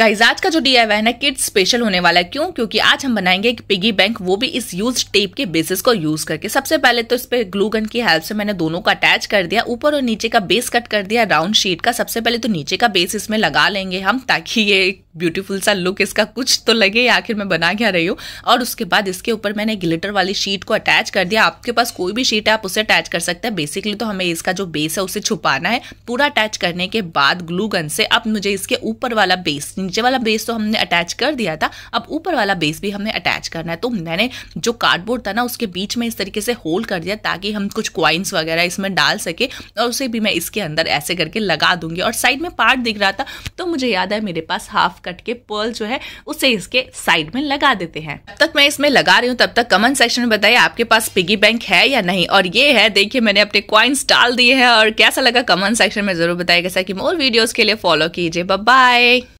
guys आज का जो डी है ना किड्स स्पेशल होने वाला है क्यों क्योंकि आज हम बनाएंगे एक पिगी बैंक वो भी इस यूज टेप के बेसिस को यूज करके सबसे पहले तो इस पे ग्लू गन की हेल्प से मैंने दोनों को अटैच कर दिया ऊपर और नीचे का बेस कट कर दिया राउंड शीट का सबसे पहले तो नीचे का बेस इसमें लगा लेंगे हम ताकि ये ब्यूटीफुल सा लुक इसका कुछ तो लगे आखिर मैं बना क्या रही हूँ और उसके बाद इसके ऊपर मैंने ग्लिटर वाली शीट को अटैच कर दिया आपके पास कोई भी शीट है आप उसे अटैच कर सकते हैं बेसिकली तो हमें इसका जो बेस है उसे छुपाना है पूरा अटैच करने के बाद ग्लू गन से अब मुझे इसके ऊपर वाला बेस नीचे वाला बेस तो हमने अटैच कर दिया था अब ऊपर वाला बेस भी हमने अटैच करना है तो मैंने जो कार्डबोर्ड था ना उसके बीच में इस तरीके से होल्ड कर दिया ताकि हम कुछ क्वाइंस वगैरह इसमें डाल सके और उसे भी मैं इसके अंदर ऐसे करके लगा दूंगी और साइड में पार्ट दिख रहा था तो मुझे याद है मेरे पास हाफ कट के पर्ल जो है उसे इसके साइड में लगा देते हैं तब तक मैं इसमें लगा रही हूँ तब तक कमेंट सेक्शन में बताइए आपके पास पिगी बैंक है या नहीं और ये है देखिए मैंने अपने क्वाइंस डाल दिए हैं और कैसा लगा कमेंट सेक्शन में जरूर बताया जैसा कि मोर वीडियोज के लिए फॉलो कीजिए बाय